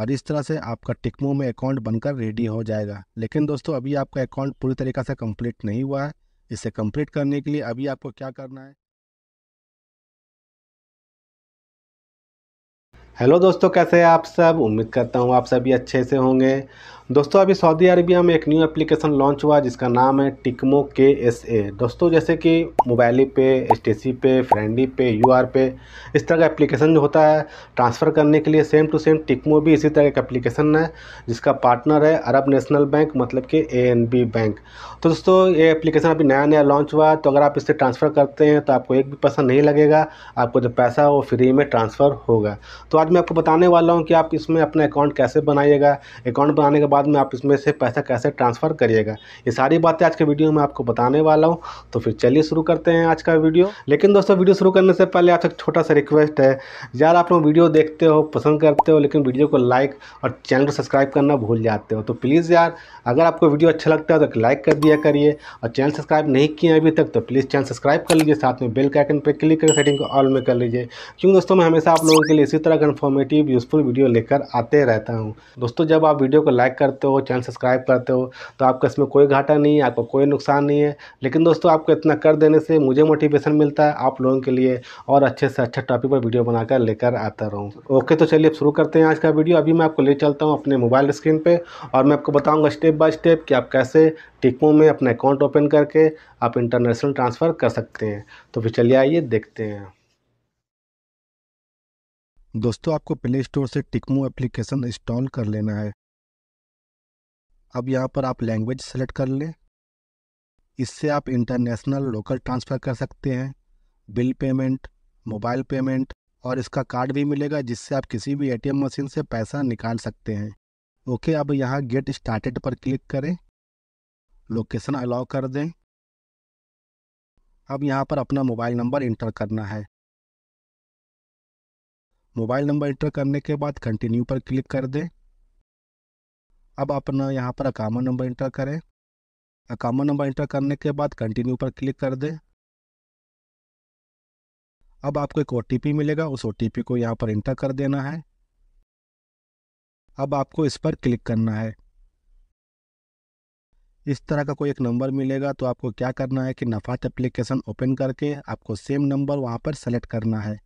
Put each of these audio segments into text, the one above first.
और इस तरह से आपका टिकमो में अकाउंट बनकर रेडी हो जाएगा लेकिन दोस्तों अभी आपका अकाउंट पूरी तरीका से कंप्लीट नहीं हुआ है इसे कंप्लीट करने के लिए अभी आपको क्या करना है हेलो दोस्तों कैसे हैं आप सब उम्मीद करता हूँ आप सभी अच्छे से होंगे दोस्तों अभी सऊदी अरबिया में एक न्यू एप्लीकेशन लॉन्च हुआ जिसका नाम है टिकमो के एस ए दोस्तों जैसे कि मोबाइली पे एस पे फ्रेंडी पे यू आर पे इस तरह का एप्लीकेशन जो होता है ट्रांसफ़र करने के लिए सेम टू सेम टिकमो भी इसी तरह का एप्लीकेशन है जिसका पार्टनर है अरब नेशनल बैंक मतलब कि ए एन बी बैंक तो दोस्तों ये एप्लीकेशन अभी नया नया लॉन्च हुआ तो अगर आप इससे ट्रांसफ़र करते हैं तो आपको एक भी पैसा नहीं लगेगा आपको जो पैसा वो फ्री में ट्रांसफ़र होगा तो आज मैं आपको बताने वाला हूँ कि आप इसमें अपना अकाउंट कैसे बनाइएगा अकाउंट बनाने के बाद बाद में आप इसमें से पैसा कैसे ट्रांसफ़र करिएगा ये सारी बातें आज के वीडियो में आपको बताने वाला हूँ तो फिर चलिए शुरू करते हैं आज का वीडियो लेकिन दोस्तों वीडियो शुरू करने से पहले आपसे एक छोटा सा रिक्वेस्ट है यार आप लोग वीडियो देखते हो पसंद करते हो लेकिन वीडियो को लाइक और चैनल को सब्सक्राइब करना भूल जाते हो तो प्लीज़ यार अगर आपको वीडियो अच्छा लगता है तो लाइक कर दिया करिए और चैनल सब्सक्राइब नहीं किए अभी तक तो प्लीज़ चैनल सब्सक्राइब कर लीजिए साथ में बेल के आइकन पर क्लिक करके सेटिंग को ऑल में कर लीजिए क्योंकि दोस्तों मैं हमेशा आप लोगों के लिए इसी तरह का इन्फॉर्मेटिव यूज़फुल वीडियो लेकर आते रहता हूँ दोस्तों जब आप वीडियो को लाइक करते हो चैनल सब्सक्राइब करते हो तो आपका इसमें कोई घाटा नहीं है आपको कोई नुकसान नहीं है लेकिन दोस्तों आपको इतना कर देने से मुझे मोटिवेशन मिलता है आप लोगों के लिए और अच्छे से अच्छा टॉपिक पर वीडियो बनाकर लेकर आता रहूँ ओके तो चलिए अब शुरू करते हैं आज का वीडियो अभी मैं आपको ले चलता हूँ अपने मोबाइल स्क्रीन पर और मैं आपको बताऊँगा स्टेप बाय स्टेप कि आप कैसे टिकमो में अपना अकाउंट ओपन करके आप इंटरनेशनल ट्रांसफ़र कर सकते हैं तो फिर चलिए आइए देखते हैं दोस्तों आपको प्ले स्टोर से टिकमो एप्लीकेशन इंस्टॉल कर लेना है अब यहाँ पर आप लैंग्वेज सेलेक्ट कर लें इससे आप इंटरनेशनल लोकल ट्रांसफ़र कर सकते हैं बिल पेमेंट मोबाइल पेमेंट और इसका कार्ड भी मिलेगा जिससे आप किसी भी एटीएम मशीन से पैसा निकाल सकते हैं ओके अब यहाँ गेट स्टार्टेड पर क्लिक करें लोकेशन अलाउ कर दें अब यहाँ पर अपना मोबाइल नंबर इंटर करना है मोबाइल नंबर इंटर करने के बाद कंटिन्यू पर क्लिक कर दें अब अपना यहाँ पर अकाउंट नंबर इंटर करें अकाउंट नंबर इंटर करने के बाद कंटिन्यू पर क्लिक कर दें अब आपको एक ओ मिलेगा उस ओ को यहाँ पर इंटर कर देना है अब आपको इस पर क्लिक करना है इस तरह का कोई एक नंबर मिलेगा तो आपको क्या करना है कि नफात एप्लीकेशन ओपन करके आपको सेम नंबर वहाँ पर सेलेक्ट करना है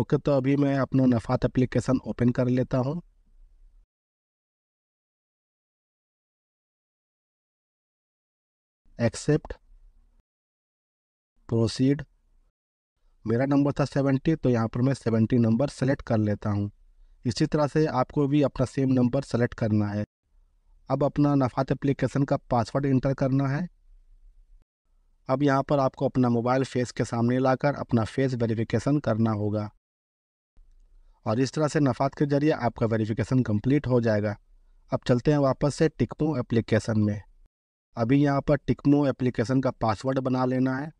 ओके तो अभी मैं अपना नफात एप्लीकेशन ओपन कर लेता हूँ एक्सेप्ट प्रोसीड मेरा नंबर था सेवेंटी तो यहाँ पर मैं सेवेंटी नंबर सेलेक्ट कर लेता हूँ इसी तरह से आपको भी अपना सेम नंबर सेलेक्ट करना है अब अपना नफात एप्लीकेशन का पासवर्ड इंटर करना है अब यहाँ पर आपको अपना मोबाइल फेस के सामने लाकर अपना फेस वेरिफिकेशन करना होगा और इस तरह से नफात के जरिए आपका वेरिफिकेशन कंप्लीट हो जाएगा अब चलते हैं वापस से टिकपू एप्लीकेशन में अभी यहाँ पर टिकमो एप्लीकेशन का पासवर्ड बना लेना है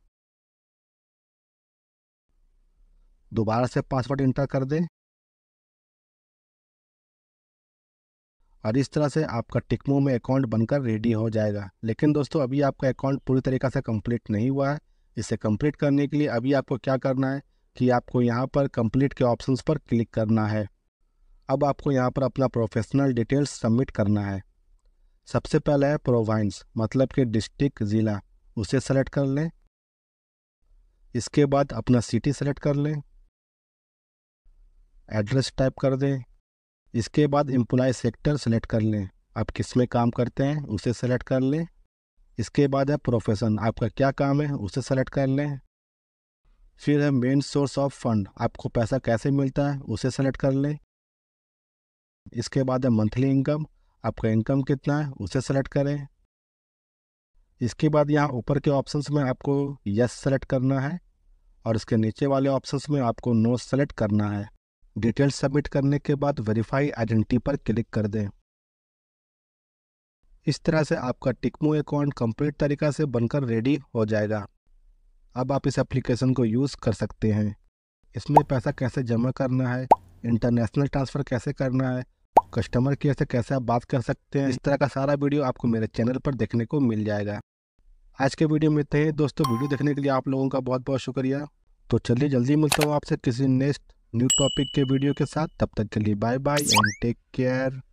दोबारा से पासवर्ड इंटर कर दें और इस तरह से आपका टिकमो में अकाउंट बनकर रेडी हो जाएगा लेकिन दोस्तों अभी आपका अकाउंट पूरी तरीके से कंप्लीट नहीं हुआ है इसे कंप्लीट करने के लिए अभी आपको क्या करना है कि आपको यहाँ पर कंप्लीट के ऑप्शंस पर क्लिक करना है अब आपको यहाँ पर अपना प्रोफेशनल डिटेल्स सबमिट करना है सबसे पहला है प्रोवाइंस मतलब कि डिस्ट्रिक्ट ज़िला उसे सेलेक्ट कर लें इसके बाद अपना सिटी सेलेक्ट कर लें एड्रेस टाइप कर दें इसके बाद एम्प्लॉय सेक्टर सेलेक्ट कर लें आप किस में काम करते हैं उसे सेलेक्ट कर लें इसके बाद है प्रोफेशन आपका क्या काम है उसे सेलेक्ट कर लें फिर है मेन सोर्स ऑफ फंड आपको पैसा कैसे मिलता है उसे सेलेक्ट कर लें इसके बाद है मंथली इनकम आपका इनकम कितना है उसे सेलेक्ट करें इसके बाद यहाँ ऊपर के ऑप्शंस में आपको यस सेलेक्ट करना है और इसके नीचे वाले ऑप्शंस में आपको नो सेलेक्ट करना है डिटेल सबमिट करने के बाद वेरीफाई आइडेंटिटी पर क्लिक कर दें इस तरह से आपका टिकमो अकाउंट कंप्लीट तरीका से बनकर रेडी हो जाएगा अब आप इस एप्लीकेशन को यूज़ कर सकते हैं इसमें पैसा कैसे जमा करना है इंटरनेशनल ट्रांसफ़र कैसे करना है कस्टमर केयर से कैसे आप बात कर सकते हैं इस तरह का सारा वीडियो आपको मेरे चैनल पर देखने को मिल जाएगा आज के वीडियो में थे दोस्तों वीडियो देखने के लिए आप लोगों का बहुत बहुत शुक्रिया तो चलिए जल्दी मिलता हूँ आपसे किसी नेक्स्ट न्यू टॉपिक के वीडियो के साथ तब तक के लिए bye bye and take care